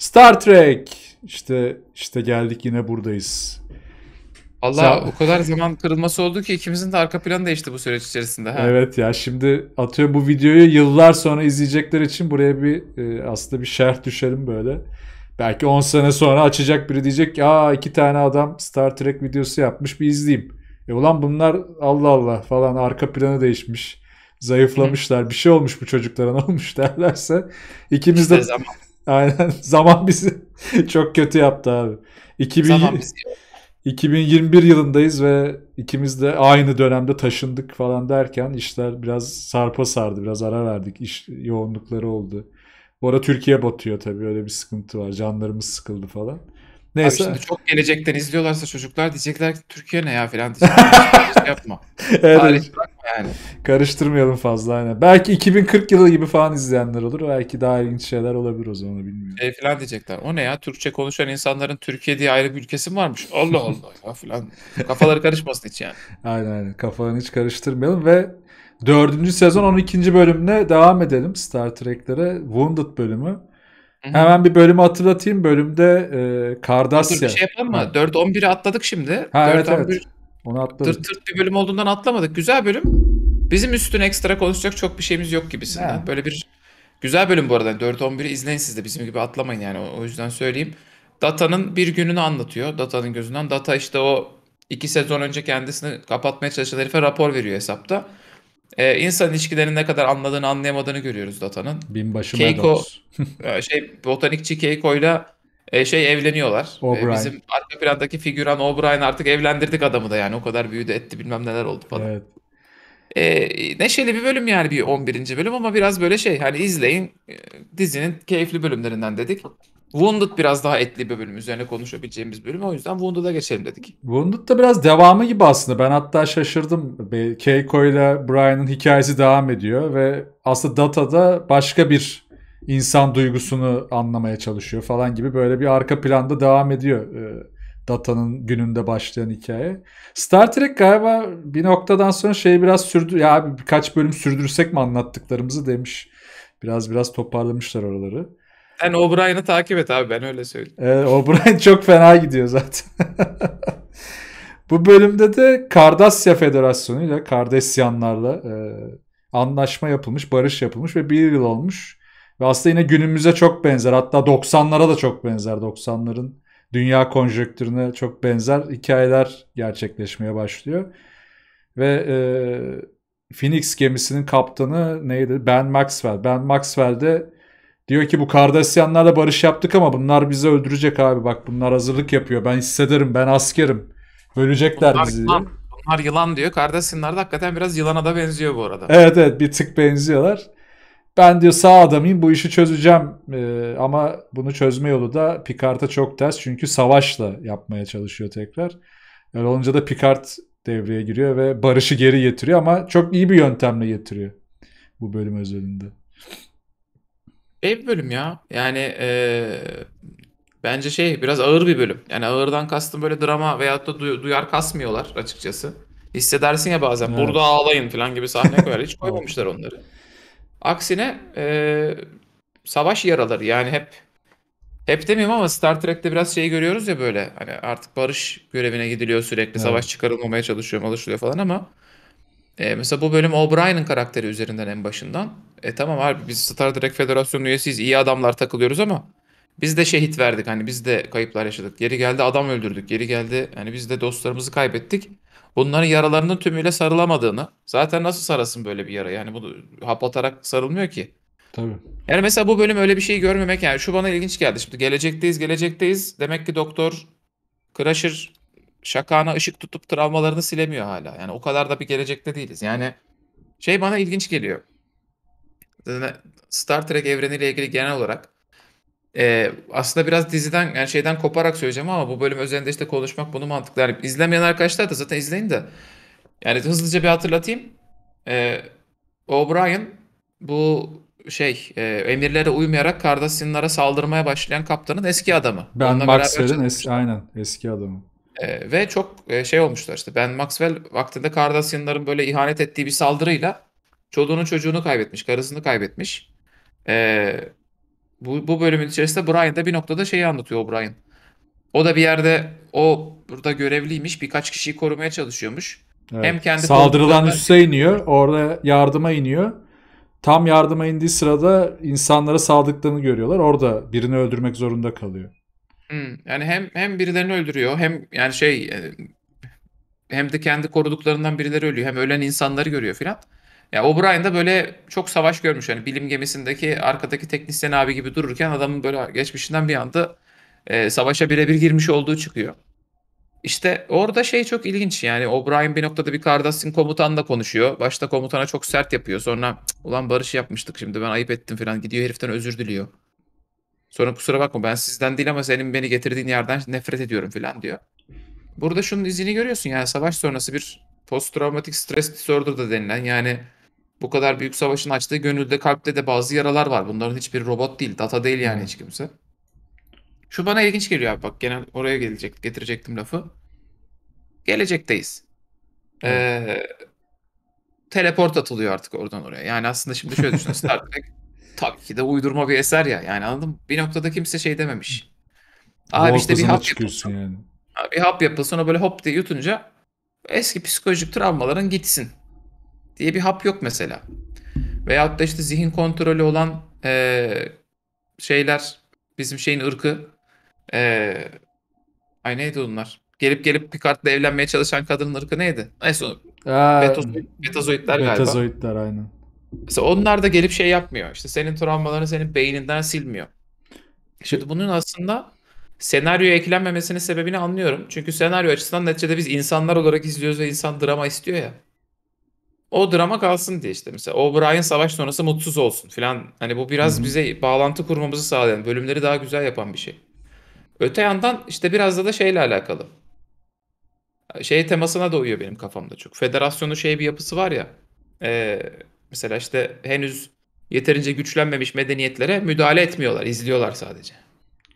Star Trek. İşte işte geldik yine buradayız. Allah Sen... o kadar zaman kırılması oldu ki ikimizin de arka planı değişti bu süreç içerisinde. Ha? Evet ya şimdi atıyor bu videoyu yıllar sonra izleyecekler için buraya bir e, aslında bir şerh düşelim böyle. Belki 10 sene sonra açacak biri diyecek ki aa iki tane adam Star Trek videosu yapmış bir izleyeyim. E ulan bunlar Allah Allah falan arka planı değişmiş. Zayıflamışlar. Bir şey olmuş bu çocuklara ne olmuş derlerse ikimiz işte de zaman Aynen. Zaman bizi çok kötü yaptı abi. 2000... 2021 yılındayız ve ikimiz de aynı dönemde taşındık falan derken işler biraz sarpa sardı. Biraz ara verdik. İş yoğunlukları oldu. Bu arada Türkiye batıyor tabii. Öyle bir sıkıntı var. Canlarımız sıkıldı falan. Abi şimdi çok gelecekten izliyorlarsa çocuklar diyecekler ki Türkiye ne ya falan diyecekler. Hiç şey yapma. Evet, yani. karıştırmayalım fazla. Aynen. Belki 2040 yılı gibi falan izleyenler olur. Belki daha ilginç şeyler olabilir o zaman bilmiyorum. Şey falan diyecekler. O ne ya Türkçe konuşan insanların Türkiye diye ayrı bir ülkesi mi varmış? Allah Allah ya falan. Kafaları karışmasın hiç yani. Aynen aynen. Kafalarını hiç karıştırmayalım ve dördüncü sezon 12. bölümüne devam edelim Star Trek'lere. Wounded bölümü. Hemen bir bölümü hatırlatayım. Bölümde e, Kardasya. Dur, bir şey yapalım mı? 4-11'i atladık şimdi. Ha, 4 evet, 11... evet. Onu atladık. Tırt tırt bir bölüm olduğundan atlamadık. Güzel bölüm. Bizim üstüne ekstra konuşacak çok bir şeyimiz yok gibisin. Böyle bir güzel bölüm bu arada. 4-11'i izleyin siz de bizim gibi atlamayın yani. O, yüzden söyleyeyim. Data'nın bir gününü anlatıyor. Data'nın gözünden. Data işte o iki sezon önce kendisini kapatmaya çalışan herife rapor veriyor hesapta e, insan ilişkilerini ne kadar anladığını anlayamadığını görüyoruz datanın. Binbaşı Keiko, e, şey botanikçi Keiko ile şey evleniyorlar. E, O'Brien. Bizim arka plandaki figüran O'Brien artık evlendirdik adamı da yani o kadar büyüdü etti bilmem neler oldu falan. Evet. E, neşeli bir bölüm yani bir 11. bölüm ama biraz böyle şey hani izleyin e, dizinin keyifli bölümlerinden dedik. Wounded biraz daha etli bir bölüm. Üzerine konuşabileceğimiz bölüm. O yüzden Wounded'a geçelim dedik. Wounded da biraz devamı gibi aslında. Ben hatta şaşırdım. Keiko ile Brian'ın hikayesi devam ediyor ve aslında Data da başka bir insan duygusunu anlamaya çalışıyor falan gibi böyle bir arka planda devam ediyor. E, Data'nın gününde başlayan hikaye. Star Trek galiba bir noktadan sonra şey biraz sürdü ya abi birkaç bölüm sürdürsek mi anlattıklarımızı demiş. Biraz biraz toparlamışlar oraları. Sen O'Brien'i takip et abi ben öyle söyleyeyim. Evet, O'Brien çok fena gidiyor zaten. Bu bölümde de Kardasya Federasyonu ile Kardasyanlarla e, anlaşma yapılmış, barış yapılmış ve bir yıl olmuş. Ve aslında yine günümüze çok benzer. Hatta 90'lara da çok benzer. 90'ların dünya konjonktürüne çok benzer hikayeler gerçekleşmeye başlıyor. Ve e, Phoenix gemisinin kaptanı neydi? Ben Maxwell. Ben Maxwell de Diyor ki bu Kardasyanlarla barış yaptık ama bunlar bizi öldürecek abi. Bak bunlar hazırlık yapıyor. Ben hissederim. Ben askerim. Ölecekler bunlar bizi. Yılan, bunlar yılan diyor. Kardasyanlar da hakikaten biraz yılana da benziyor bu arada. Evet evet bir tık benziyorlar. Ben diyor sağ adamıyım bu işi çözeceğim ee, ama bunu çözme yolu da Picard'a çok ters çünkü savaşla yapmaya çalışıyor tekrar. Öyle olunca da Picard devreye giriyor ve barışı geri getiriyor ama çok iyi bir yöntemle getiriyor bu bölüm özelinde. Şey bir bölüm ya. Yani eee, bence şey biraz ağır bir bölüm. Yani ağırdan kastım böyle drama veyahut da duyar kasmıyorlar açıkçası. Hissedersin ya bazen burada Evet. ağlayın falan gibi sahne koyar. Hiç Evet. koymamışlar onları. Aksine eee, savaş yaraları yani hep hep demeyeyim ama Star Trek'te biraz şey görüyoruz ya böyle hani artık barış görevine gidiliyor sürekli Evet. savaş çıkarılmamaya çalışıyor, çalışılıyor falan ama e, mesela bu bölüm O'Brien'in karakteri üzerinden en başından. E tamam abi biz Star Trek Federasyonu üyesiyiz. iyi adamlar takılıyoruz ama biz de şehit verdik. Hani biz de kayıplar yaşadık. Geri geldi adam öldürdük. geri geldi hani biz de dostlarımızı kaybettik. Bunların yaralarının tümüyle sarılamadığını. Zaten nasıl sarasın böyle bir yara? Yani bu hap atarak sarılmıyor ki. Tabii. Yani mesela bu bölüm öyle bir şey görmemek yani şu bana ilginç geldi. Şimdi gelecekteyiz, gelecekteyiz. Demek ki doktor Crusher şakağına ışık tutup travmalarını silemiyor hala. Yani o kadar da bir gelecekte değiliz. Yani şey bana ilginç geliyor. Star Trek evreniyle ilgili genel olarak e, aslında biraz diziden yani şeyden koparak söyleyeceğim ama bu bölüm özelinde işte konuşmak bunu mantıklı. Yani izlemeyen arkadaşlar da zaten izleyin de. Yani hızlıca bir hatırlatayım. E, O'Brien bu şey e, emirlere uymayarak Kardasinlara saldırmaya başlayan kaptanın eski adamı. Ben Mark eski, aynen eski adamı ve çok şey olmuşlar işte Ben Maxwell vaktinde Kardashian'ların böyle ihanet ettiği bir saldırıyla çocuğunun çocuğunu kaybetmiş, karısını kaybetmiş. Ee, bu, bu bölümün içerisinde Brian da bir noktada şeyi anlatıyor o Brian. O da bir yerde o burada görevliymiş birkaç kişiyi korumaya çalışıyormuş. Evet. Hem kendi saldırılan üste iniyor, orada yardıma iniyor. Tam yardıma indiği sırada insanlara saldıklarını görüyorlar. Orada birini öldürmek zorunda kalıyor. Hımm. Yani hem hem birilerini öldürüyor hem, yani, şey, e, hem de kendi koruduklarından birileri ölüyor. Hem ölen insanları görüyor filan. Ya, O'Brien de böyle çok savaş görmüş. Hani bilim gemisindeki arkadaki teknisyen abi gibi dururken adamın böyle geçmişinden bir anda, eee, savaşa birebir girmiş olduğu çıkıyor. İşte, orada şey çok ilginç, yani, O'Brien bir noktada bir Cardassian komutanla konuşuyor. Başta komutana çok sert yapıyor. Sonra, "Ulan barış yapmıştık, şimdi ben ayıp ettim." filan. Gidiyor heriften özür diliyor. Sonra kusura bakma ben sizden değil ama senin beni getirdiğin yerden nefret ediyorum falan diyor. Burada şunun izini görüyorsun yani savaş sonrası bir post travmatik stres disorder da denilen yani bu kadar büyük savaşın açtığı gönülde kalpte de bazı yaralar var. Bunların hiçbir robot değil, data değil yani hiç kimse. Şu bana ilginç geliyor abi bak genel oraya gelecek getirecektim lafı. Gelecekteyiz. Ee, teleport atılıyor artık oradan oraya. Yani aslında şimdi şöyle düşün Star Trek tabii ki de uydurma bir eser ya. Yani anladım Bir noktada kimse şey dememiş. Abi işte bir hap çıkıyorsun yapılsın. yani. Abi bir hap yapılsın sonra böyle hop diye yutunca eski psikolojik travmaların gitsin diye bir hap yok mesela. Veyahut da işte zihin kontrolü olan e, şeyler bizim şeyin ırkı e, ay neydi onlar? Gelip gelip Picard'la evlenmeye çalışan kadının ırkı neydi? Neyse Aa, metazoidler, metazoidler galiba. Metazoidler aynen. Mesela onlar da gelip şey yapmıyor. İşte senin travmalarını senin beyninden silmiyor. Şimdi bunun aslında senaryoya eklenmemesinin sebebini anlıyorum. Çünkü senaryo açısından neticede biz insanlar olarak izliyoruz ve insan drama istiyor ya. O drama kalsın diye işte mesela O'Brien savaş sonrası mutsuz olsun filan. Hani bu biraz Hı-hı. bize bağlantı kurmamızı sağlayan, bölümleri daha güzel yapan bir şey. Öte yandan işte biraz da da şeyle alakalı. Şey temasına da uyuyor benim kafamda çok. Federasyonu şey bir yapısı var ya. E, Mesela işte henüz yeterince güçlenmemiş medeniyetlere müdahale etmiyorlar, izliyorlar sadece.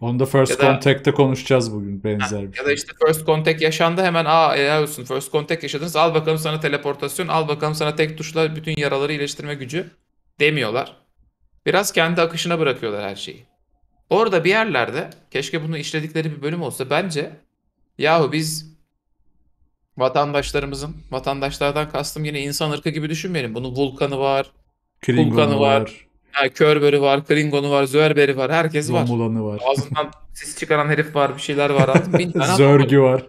Onu da First Contact'te konuşacağız bugün benzer ha, bir şey. Ya da şey. işte First Contact yaşandı hemen aa helal olsun First Contact yaşadınız al bakalım sana teleportasyon al bakalım sana tek tuşla bütün yaraları iyileştirme gücü demiyorlar. Biraz kendi akışına bırakıyorlar her şeyi. Orada bir yerlerde keşke bunu işledikleri bir bölüm olsa bence yahu biz vatandaşlarımızın, vatandaşlardan kastım yine insan ırkı gibi düşünmeyelim. Bunun Vulkan'ı var, Klingon'u Vulkan'ı var, var. Yani Körberi var, Klingon'u var, Zörber'i var, herkes var. Romulan'ı var. Ağzından sis çıkaran herif var, bir şeyler var. Altın, bin tane Zörgü var. var.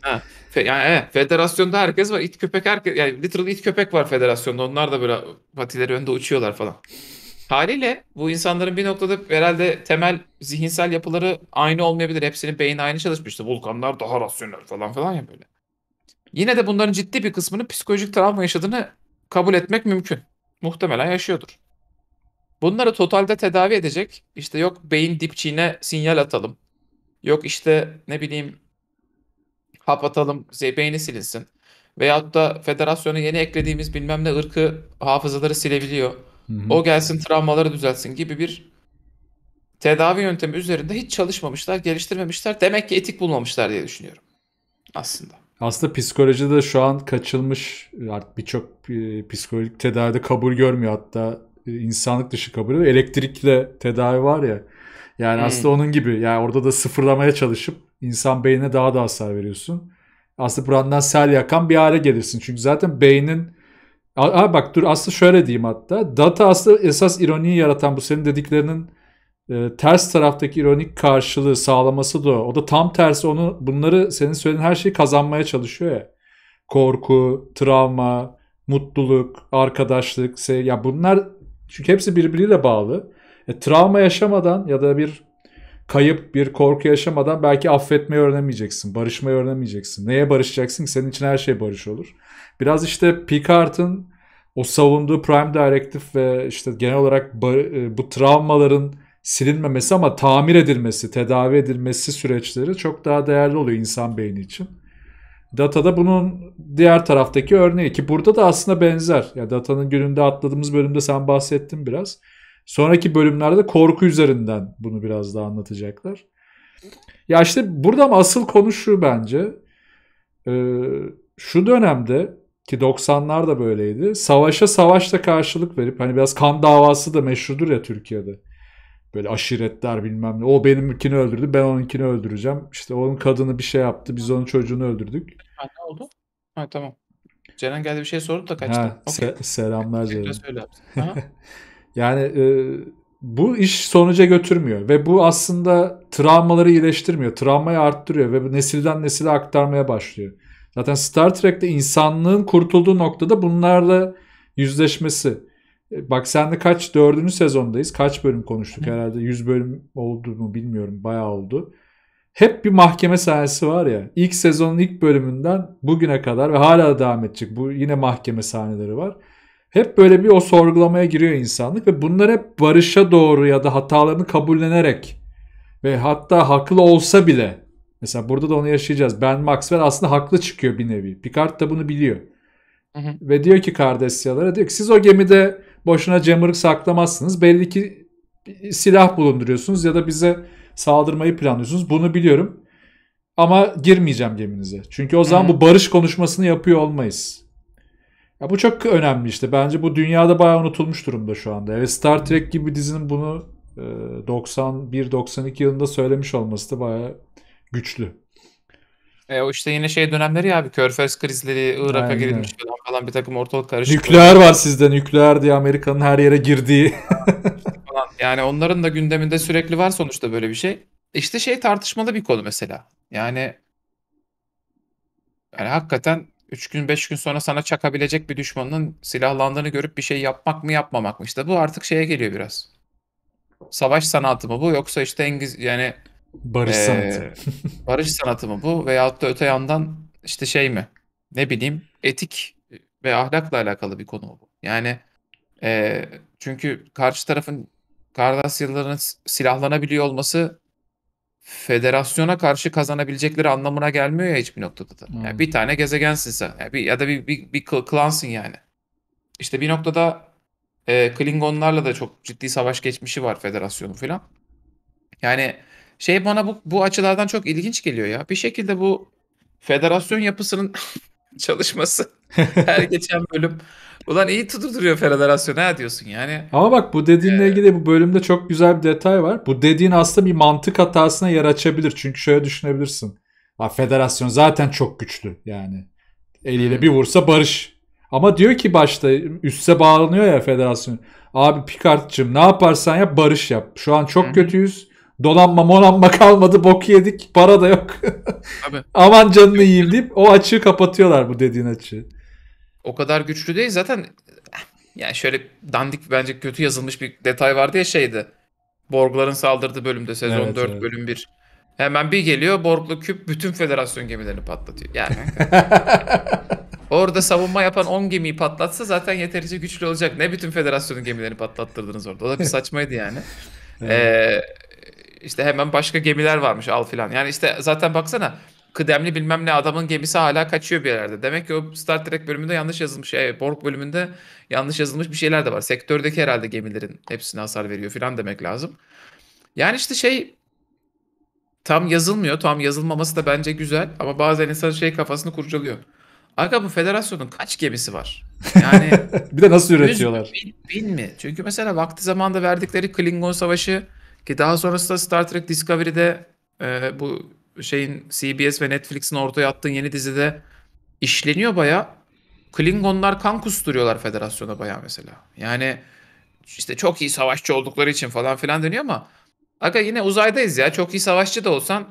ha, yani evet, federasyonda herkes var. İt köpek herkes, yani literal it köpek var federasyonda. Onlar da böyle patileri önde uçuyorlar falan. Haliyle bu insanların bir noktada herhalde temel zihinsel yapıları aynı olmayabilir. Hepsinin beyni aynı çalışmıştı. Vulkanlar daha rasyonel falan falan ya böyle. Yine de bunların ciddi bir kısmının psikolojik travma yaşadığını kabul etmek mümkün. Muhtemelen yaşıyordur. Bunları totalde tedavi edecek işte yok beyin dipçiğine sinyal atalım. Yok işte ne bileyim hap atalım beyni silinsin. Veyahut da federasyona yeni eklediğimiz bilmem ne ırkı hafızaları silebiliyor. Hı hı. O gelsin travmaları düzelsin gibi bir tedavi yöntemi üzerinde hiç çalışmamışlar, geliştirmemişler. Demek ki etik bulmamışlar diye düşünüyorum aslında. Aslında psikolojide şu an kaçılmış artık birçok e, psikolojik tedavide kabul görmüyor hatta e, insanlık dışı kabul ediyor. Elektrikle tedavi var ya. Yani hmm. aslında onun gibi. Yani orada da sıfırlamaya çalışıp insan beynine daha da hasar veriyorsun. Aslında burandan sel yakan bir hale gelirsin. Çünkü zaten beynin Aa, bak dur aslında şöyle diyeyim hatta. Data aslında esas ironiyi yaratan bu senin dediklerinin e, ters taraftaki ironik karşılığı sağlaması da o. O da tam tersi onu bunları senin söylediğin her şeyi kazanmaya çalışıyor ya. Korku, travma, mutluluk, arkadaşlık, sev ya bunlar çünkü hepsi birbiriyle bağlı. E, travma yaşamadan ya da bir kayıp, bir korku yaşamadan belki affetmeyi öğrenemeyeceksin, barışmayı öğrenemeyeceksin. Neye barışacaksın Senin için her şey barış olur. Biraz işte Picard'ın o savunduğu Prime Directive ve işte genel olarak e, bu travmaların silinmemesi ama tamir edilmesi, tedavi edilmesi süreçleri çok daha değerli oluyor insan beyni için. da bunun diğer taraftaki örneği ki burada da aslında benzer. Ya datanın gününde atladığımız bölümde sen bahsettin biraz. Sonraki bölümlerde korku üzerinden bunu biraz daha anlatacaklar. Ya işte burada ama asıl konu şu bence. Ee, şu dönemde ki 90'lar da böyleydi. Savaşa savaşla karşılık verip hani biraz kan davası da meşhurdur ya Türkiye'de. Böyle aşiretler bilmem ne. O benimkini öldürdü ben onunkini öldüreceğim. İşte onun kadını bir şey yaptı biz onun çocuğunu öldürdük. Ha, ne oldu? Ha tamam. Ceren geldi bir şey sordu da kaçtı. Ha, okay. se- selamlar Ceren. yani e, bu iş sonuca götürmüyor ve bu aslında travmaları iyileştirmiyor. Travmayı arttırıyor ve nesilden nesile aktarmaya başlıyor. Zaten Star Trek'te insanlığın kurtulduğu noktada bunlarla yüzleşmesi. E, bak sen de kaç dördüncü sezondayız. Kaç bölüm konuştuk herhalde. 100 bölüm oldu mu bilmiyorum. Bayağı oldu. Hep bir mahkeme sahnesi var ya. İlk sezonun ilk bölümünden bugüne kadar ve hala devam edecek. Bu yine mahkeme sahneleri var. Hep böyle bir o sorgulamaya giriyor insanlık ve bunlar hep barışa doğru ya da hatalarını kabullenerek ve hatta haklı olsa bile mesela burada da onu yaşayacağız. Ben Maxwell aslında haklı çıkıyor bir nevi. Picard da bunu biliyor. Hı hı. Ve diyor ki kardeşyalara diyor ki siz o gemide boşuna cımbırık saklamazsınız. Belli ki silah bulunduruyorsunuz ya da bize saldırmayı planlıyorsunuz. Bunu biliyorum. Ama girmeyeceğim geminize. Çünkü o zaman hmm. bu barış konuşmasını yapıyor olmayız. Ya bu çok önemli işte. Bence bu dünyada bayağı unutulmuş durumda şu anda. Evet Star Trek gibi dizinin bunu 91-92 e, yılında söylemiş olması da bayağı güçlü. E, o işte yine şey dönemleri ya abi. Körfez krizleri, Irak'a Aynen. girilmiş falan bir takım ortalık karışık. Nükleer var sizde. Nükleer diye Amerika'nın her yere girdiği. Yani onların da gündeminde sürekli var sonuçta böyle bir şey. İşte şey tartışmalı bir konu mesela. Yani yani hakikaten 3 gün 5 gün sonra sana çakabilecek bir düşmanın silahlandığını görüp bir şey yapmak mı yapmamak mı? işte bu artık şeye geliyor biraz. Savaş sanatı mı bu yoksa işte İngiliz yani Barış ee, sanatı. barış sanatı mı bu? Veyahut da öte yandan işte şey mi? Ne bileyim etik ve ahlakla alakalı bir konu bu. Yani e, çünkü karşı tarafın Kardasyalıların silahlanabiliyor olması federasyona karşı kazanabilecekleri anlamına gelmiyor ya hiçbir noktada da. Hmm. Yani bir hmm. tane gezegensin sen. Yani bir, ya da bir, bir, bir klansın yani. İşte bir noktada e, Klingonlarla da çok ciddi savaş geçmişi var federasyonu falan. Yani şey bana bu, bu açılardan çok ilginç geliyor ya. Bir şekilde bu federasyon yapısının çalışması her geçen bölüm. Ulan iyi tutturduruyor federasyon ha diyorsun yani. Ama bak bu dediğinle ee, ilgili bu bölümde çok güzel bir detay var. Bu dediğin aslında bir mantık hatasına yer açabilir. Çünkü şöyle düşünebilirsin. Ha, federasyon zaten çok güçlü yani. Eliyle bir vursa barış. Ama diyor ki başta üste bağlanıyor ya federasyon. Abi Picard'cığım ne yaparsan yap barış yap. Şu an çok hmm. kötüyüz dolanma molanma kalmadı bok yedik para da yok. Tabii. Aman canını yiyeyim deyip o açığı kapatıyorlar bu dediğin açığı. O kadar güçlü değil zaten yani şöyle dandik bence kötü yazılmış bir detay vardı ya şeydi. Borgların saldırdığı bölümde sezon evet, 4 evet. bölüm 1. Hemen bir geliyor Borglu küp bütün federasyon gemilerini patlatıyor. Yani. orada savunma yapan 10 gemiyi patlatsa zaten yeterince güçlü olacak. Ne bütün federasyonun gemilerini patlattırdınız orada. O da bir saçmaydı yani. Evet. Ee, işte hemen başka gemiler varmış al filan. Yani işte zaten baksana kıdemli bilmem ne adamın gemisi hala kaçıyor bir yerlerde. Demek ki o Star Trek bölümünde yanlış yazılmış. E, Borg bölümünde yanlış yazılmış bir şeyler de var. Sektördeki herhalde gemilerin hepsine hasar veriyor filan demek lazım. Yani işte şey tam yazılmıyor. Tam yazılmaması da bence güzel ama bazen insan şey kafasını kurcalıyor. Aga bu federasyonun kaç gemisi var? Yani bir de nasıl üretiyorlar? Bin, bin mi? Çünkü mesela vakti zamanda verdikleri Klingon Savaşı ki daha sonrasında Star Trek Discovery'de e, bu şeyin CBS ve Netflix'in ortaya attığı yeni dizide işleniyor baya. Klingonlar kan kusturuyorlar federasyona baya mesela. Yani işte çok iyi savaşçı oldukları için falan filan deniyor ama aga yine uzaydayız ya. Çok iyi savaşçı da olsan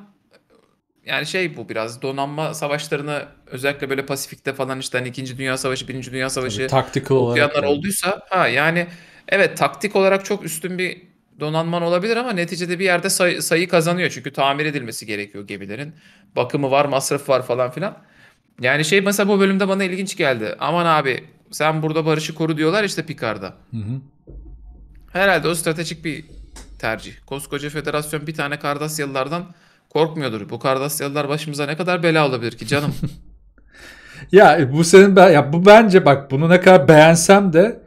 yani şey bu biraz donanma savaşlarını özellikle böyle Pasifik'te falan işte hani 2. Dünya Savaşı, 1. Dünya Savaşı Tabii, taktikal olarak olduysa ha yani evet taktik olarak çok üstün bir donanman olabilir ama neticede bir yerde sayı, sayı kazanıyor. Çünkü tamir edilmesi gerekiyor gemilerin. Bakımı var, masraf var falan filan. Yani şey mesela bu bölümde bana ilginç geldi. Aman abi sen burada barışı koru diyorlar işte Picard'a. Hı hı. Herhalde o stratejik bir tercih. Koskoca federasyon bir tane Kardasyalılardan korkmuyordur. Bu Kardasyalılar başımıza ne kadar bela olabilir ki canım? ya bu senin ya bu bence bak bunu ne kadar beğensem de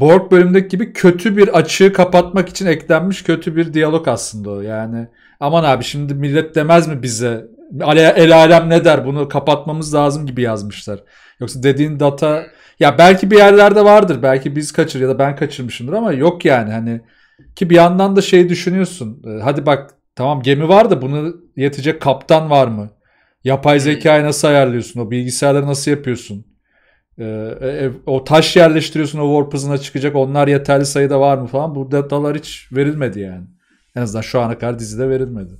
Borg bölümdeki gibi kötü bir açığı kapatmak için eklenmiş kötü bir diyalog aslında o. Yani aman abi şimdi millet demez mi bize? El alem ne der bunu kapatmamız lazım gibi yazmışlar. Yoksa dediğin data ya belki bir yerlerde vardır. Belki biz kaçır ya da ben kaçırmışımdır ama yok yani hani ki bir yandan da şey düşünüyorsun. E, hadi bak tamam gemi var da bunu yetecek kaptan var mı? Yapay zekayı nasıl ayarlıyorsun? O bilgisayarları nasıl yapıyorsun? Ee, e, e, o taş yerleştiriyorsun o warp hızına çıkacak onlar yeterli sayıda var mı falan bu datalar hiç verilmedi yani. En azından şu ana kadar dizide verilmedi.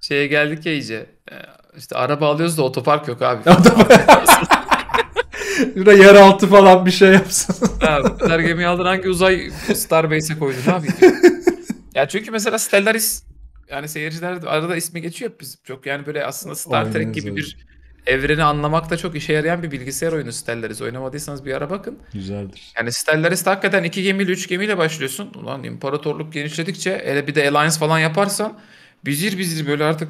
Şeye geldik ya iyice ee, İşte araba alıyoruz da otopark yok abi. Şurada yeraltı falan bir şey yapsın. Abi, Star gemiyi aldın hangi uzay Starbase'e koydun abi? ya çünkü mesela Stellaris yani seyirciler arada ismi geçiyor biz çok yani böyle aslında Star Trek gibi bir evreni anlamakta çok işe yarayan bir bilgisayar oyunu Stellaris. Oynamadıysanız bir ara bakın. Güzeldir. Yani Stellaris hakikaten iki gemiyle üç gemiyle başlıyorsun. Ulan imparatorluk genişledikçe hele bir de Alliance falan yaparsan bizir bizir böyle artık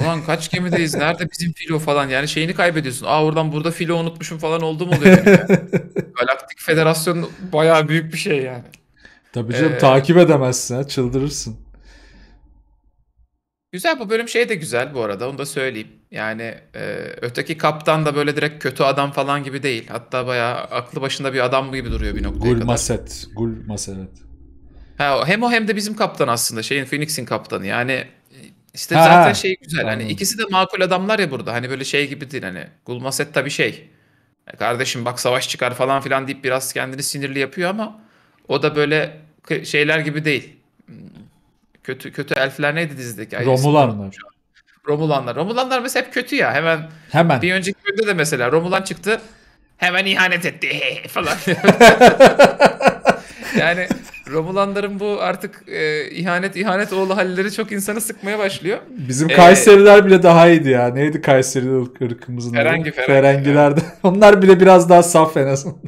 ulan kaç gemideyiz nerede bizim filo falan yani şeyini kaybediyorsun. Aa oradan burada filo unutmuşum falan oldu mu oluyor yani. Galaktik Federasyon bayağı büyük bir şey yani. Tabii canım ee, takip edemezsin ha çıldırırsın. Güzel bu bölüm şey de güzel bu arada onu da söyleyeyim. Yani e, öteki kaptan da böyle direkt kötü adam falan gibi değil. Hatta bayağı aklı başında bir adam gibi duruyor bir noktaya Gul kadar. Maset. Gul Maset. Ha, hem o hem de bizim kaptan aslında şeyin Phoenix'in kaptanı. Yani e, işte ha, zaten şey güzel. Hani Anladım. Hani ikisi de makul adamlar ya burada. Hani böyle şey gibi değil hani. Gul Maset tabii şey. E, kardeşim bak savaş çıkar falan filan deyip biraz kendini sinirli yapıyor ama o da böyle şeyler gibi değil hmm. Kötü kötü elfler neydi dizideki? Romulanlar. Romulanlar. Romulanlar mesela hep kötü ya. Hemen, hemen. bir önceki bölümde de mesela Romulan çıktı. Hemen ihanet etti falan. yani Romulanların bu artık e, ihanet ihanet oğlu halleri çok insanı sıkmaya başlıyor. Bizim ee, bile daha iyiydi ya. Neydi Kayseri ırkımızın? Ferengi, adı? Ferengi. Ferengiler de. Onlar bile biraz daha saf en azından.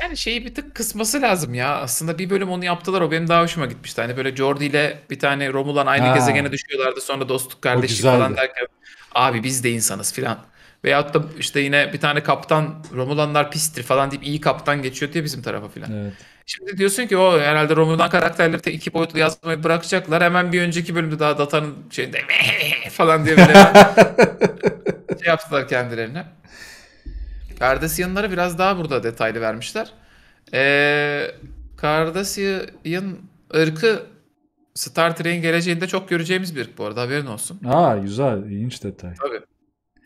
Yani şeyi bir tık kısması lazım ya. Aslında bir bölüm onu yaptılar. O benim daha hoşuma gitmişti. Hani böyle Jordi ile bir tane Romulan aynı Ha. gezegene düşüyorlardı. Sonra dostluk kardeşlik falan derken abi biz de insanız filan. Veyahut da işte yine bir tane kaptan Romulanlar pistir falan deyip iyi kaptan geçiyor diye bizim tarafa filan. Evet. Şimdi diyorsun ki o herhalde Romulan karakterleri tek iki boyutlu yazmayı bırakacaklar. Hemen bir önceki bölümde daha Data'nın şeyinde falan diye böyle şey yaptılar kendilerine. Kardashian'lara biraz daha burada detaylı vermişler. Ee, Kardashian ırkı Star Trek'in geleceğinde çok göreceğimiz bir ırk bu arada haberin olsun. Aa güzel, ilginç detay. Tabii.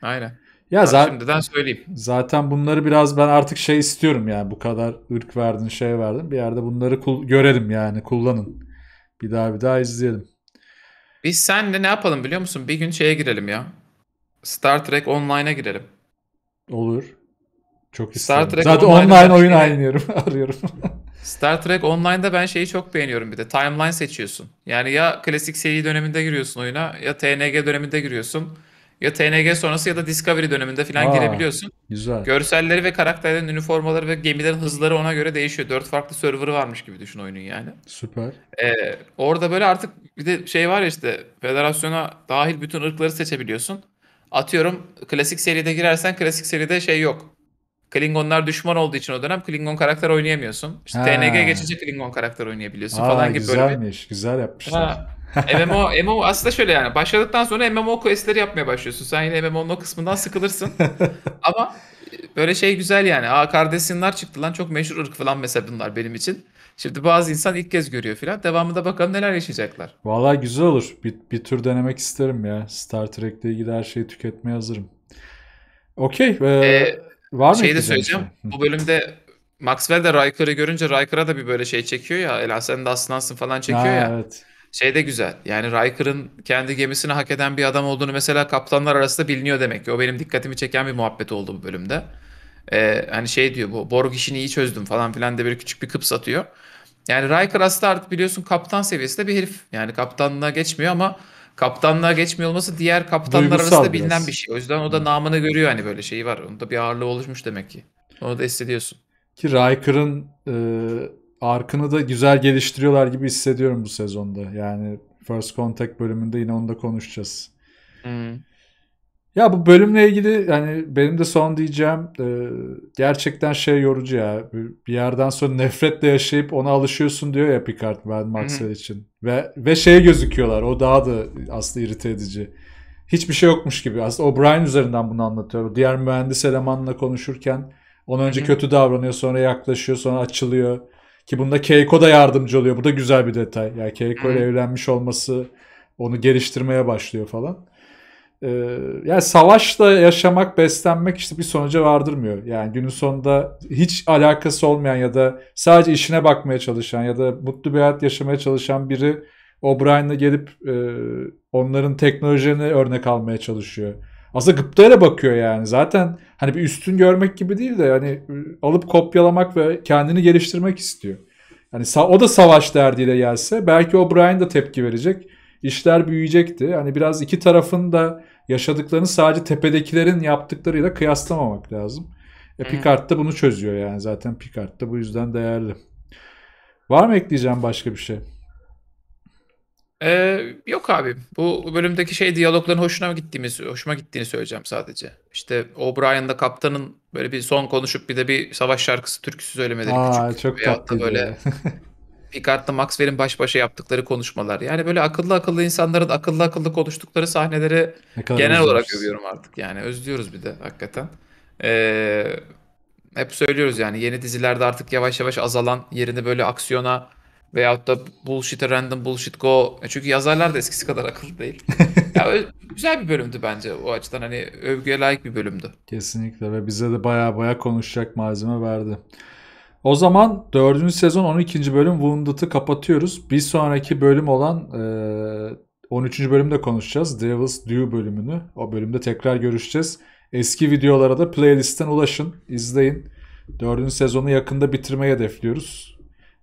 Aynen. Ya Bak, zaten şimdiden söyleyeyim. Zaten bunları biraz ben artık şey istiyorum yani bu kadar ırk verdin, şey verdin. Bir yerde bunları kul- görelim yani kullanın. Bir daha bir daha izleyelim. Biz senle ne yapalım biliyor musun? Bir gün şeye girelim ya. Star Trek Online'a girelim. Olur. Çok Star Trek Zaten online, online oyun şey... oynuyorum, arıyorum. Star Trek Online'da ben şeyi çok beğeniyorum bir de. Timeline seçiyorsun. Yani ya klasik seri döneminde giriyorsun oyuna ya TNG döneminde giriyorsun. Ya TNG sonrası ya da Discovery döneminde falan Aa, girebiliyorsun. Güzel. Görselleri ve karakterlerin üniformaları ve gemilerin hızları ona göre değişiyor. Dört farklı serverı varmış gibi düşün oyunun yani. Süper. Ee, orada böyle artık bir de şey var ya işte federasyona dahil bütün ırkları seçebiliyorsun. Atıyorum klasik seride girersen klasik seride şey yok. Klingonlar düşman olduğu için o dönem Klingon karakter oynayamıyorsun. İşte TNG geçince Klingon karakter oynayabiliyorsun Aa falan gibi böyle güzelmiş. Güzel yapmışlar. Ha, MMO, MMO aslında şöyle yani başladıktan sonra MMO questleri yapmaya başlıyorsun. Sen yine MMO'nun o kısmından sıkılırsın. Ama böyle şey güzel yani. Aa kardeşinler çıktı lan çok meşhur ırk falan mesela bunlar benim için. Şimdi bazı insan ilk kez görüyor falan. Devamında bakalım neler yaşayacaklar. Vallahi güzel olur. Bir, bir tür denemek isterim ya. Star Trek'le ilgili her şeyi tüketmeye hazırım. Okey. e, Var mı? Şeyi de söyleyeceğim. Şey? Bu bölümde Maxwell de Riker'ı görünce Riker'a da bir böyle şey çekiyor ya. El sen de aslansın falan çekiyor ha, ya. Evet. Şey de güzel. Yani Riker'ın kendi gemisini hak eden bir adam olduğunu mesela kaptanlar arasında biliniyor demek ki. O benim dikkatimi çeken bir muhabbet oldu bu bölümde. Ee, hani şey diyor bu Borg işini iyi çözdüm falan filan de bir küçük bir kıps atıyor. Yani Riker aslında artık biliyorsun kaptan seviyesinde bir herif. Yani kaptanlığa geçmiyor ama kaptanlığa geçmiyor olması diğer kaptanlar Duygusal arasında biraz. bilinen bir şey. O yüzden o da namını görüyor hani böyle şeyi var. Onda bir ağırlığı oluşmuş demek ki. Onu da hissediyorsun. Ki Riker'ın e, arkını da güzel geliştiriyorlar gibi hissediyorum bu sezonda. Yani First Contact bölümünde yine onu da konuşacağız. Hmm. Ya bu bölümle ilgili yani benim de son diyeceğim e, gerçekten şey yorucu ya. Bir yerden sonra nefretle yaşayıp ona alışıyorsun diyor ya Picard Mad Maxwell için. Ve ve şeye gözüküyorlar. O daha da aslında irite edici. Hiçbir şey yokmuş gibi. Aslında O'Brien üzerinden bunu anlatıyor. Diğer mühendis elemanla konuşurken ona önce Hı-hı. kötü davranıyor, sonra yaklaşıyor, sonra açılıyor. Ki bunda Keiko da yardımcı oluyor. Bu da güzel bir detay. Yani Keiko ile evlenmiş olması onu geliştirmeye başlıyor falan. Ee, yani savaşla yaşamak, beslenmek işte bir sonuca vardırmıyor. Yani günün sonunda hiç alakası olmayan ya da sadece işine bakmaya çalışan ya da mutlu bir hayat yaşamaya çalışan biri O'Brien'le gelip e, onların teknolojilerini örnek almaya çalışıyor. Aslında gıptayla bakıyor yani. Zaten hani bir üstün görmek gibi değil de hani e, alıp kopyalamak ve kendini geliştirmek istiyor. Hani o da savaş derdiyle gelse belki O'Brien de tepki verecek işler büyüyecekti. Hani biraz iki tarafın da yaşadıklarını sadece tepedekilerin yaptıklarıyla kıyaslamamak lazım. E, Picard da bunu çözüyor yani zaten Picard da bu yüzden değerli. Var mı ekleyeceğim başka bir şey? Ee, yok abi. Bu bölümdeki şey diyalogların hoşuna gittiğimiz, hoşuma gittiğini söyleyeceğim sadece. İşte O'Brien'da kaptanın böyle bir son konuşup bir de bir savaş şarkısı türküsü söylemeleri Aa, küçük. Çok tatlı böyle Picard'la Max Ver'in baş başa yaptıkları konuşmalar. Yani böyle akıllı akıllı insanların akıllı akıllı konuştukları sahneleri genel özlemiş. olarak övüyorum artık. Yani özlüyoruz bir de hakikaten. Ee, hep söylüyoruz yani yeni dizilerde artık yavaş yavaş azalan yerini böyle aksiyona veyahut da bullshit random bullshit go. E, çünkü yazarlar da eskisi kadar akıllı değil. ya, güzel bir bölümdü bence o açıdan hani övgüye layık bir bölümdü. Kesinlikle ve bize de baya baya konuşacak malzeme verdi. O zaman 4. sezon 12. bölüm Wounded'ı kapatıyoruz. Bir sonraki bölüm olan e, 13. bölümde konuşacağız. Devil's Due bölümünü. O bölümde tekrar görüşeceğiz. Eski videolara da playlistten ulaşın, izleyin. 4. sezonu yakında bitirmeyi hedefliyoruz.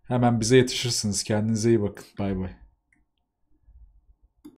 Hemen bize yetişirsiniz. Kendinize iyi bakın. Bay bay.